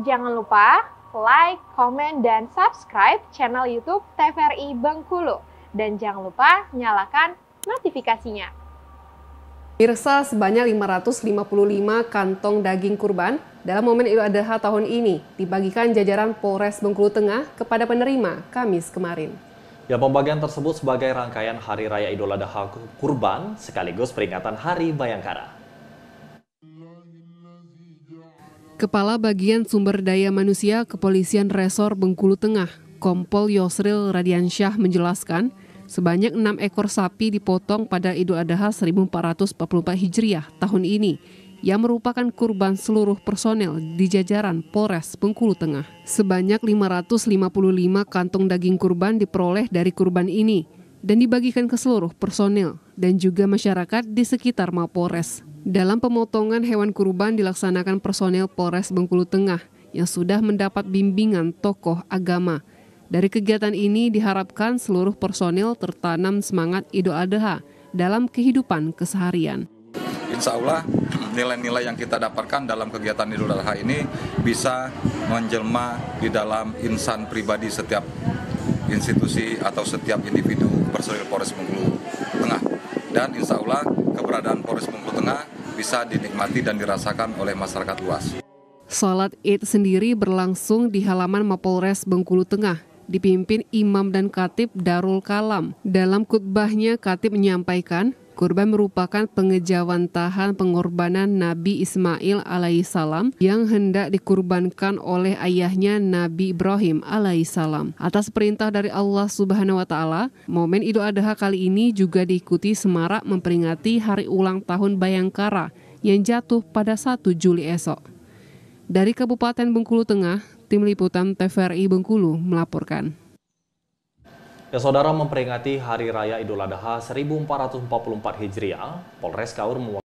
Jangan lupa like, comment, dan subscribe channel YouTube TVRI Bengkulu. Dan jangan lupa nyalakan notifikasinya. Pirsa sebanyak 555 kantong daging kurban dalam momen Idul Adha tahun ini dibagikan jajaran Polres Bengkulu Tengah kepada penerima Kamis kemarin. Ya, pembagian tersebut sebagai rangkaian Hari Raya Idul Adha Kurban sekaligus peringatan Hari Bayangkara. Kepala Bagian Sumber Daya Manusia Kepolisian Resor Bengkulu Tengah, Kompol Yosril Radiansyah menjelaskan, sebanyak enam ekor sapi dipotong pada Idul Adha 1444 Hijriah tahun ini yang merupakan kurban seluruh personel di jajaran Polres Bengkulu Tengah. Sebanyak 555 kantong daging kurban diperoleh dari kurban ini dan dibagikan ke seluruh personel dan juga masyarakat di sekitar Mapolres dalam pemotongan hewan kurban dilaksanakan personel Polres Bengkulu Tengah yang sudah mendapat bimbingan tokoh agama. Dari kegiatan ini diharapkan seluruh personil tertanam semangat Idul Adha dalam kehidupan keseharian. Insya Allah nilai-nilai yang kita dapatkan dalam kegiatan Idul Adha ini bisa menjelma di dalam insan pribadi setiap institusi atau setiap individu personil Polres Bengkulu Tengah. Dan insya Allah keberadaan Polres Bengkulu Tengah bisa dinikmati dan dirasakan oleh masyarakat luas. Salat Id sendiri berlangsung di halaman Mapolres Bengkulu Tengah dipimpin Imam dan Katib Darul Kalam. Dalam khutbahnya Katib menyampaikan Kurban merupakan pengejawantahan pengorbanan Nabi Ismail alaihissalam yang hendak dikurbankan oleh ayahnya Nabi Ibrahim alaihissalam. Atas perintah dari Allah Subhanahu wa taala, momen Idul Adha kali ini juga diikuti semarak memperingati hari ulang tahun Bayangkara yang jatuh pada 1 Juli esok. Dari Kabupaten Bengkulu Tengah, Tim Liputan TVRI Bengkulu melaporkan. Ya, saudara memperingati Hari Raya Idul Adha 1444 Hijriah, Polres Kaur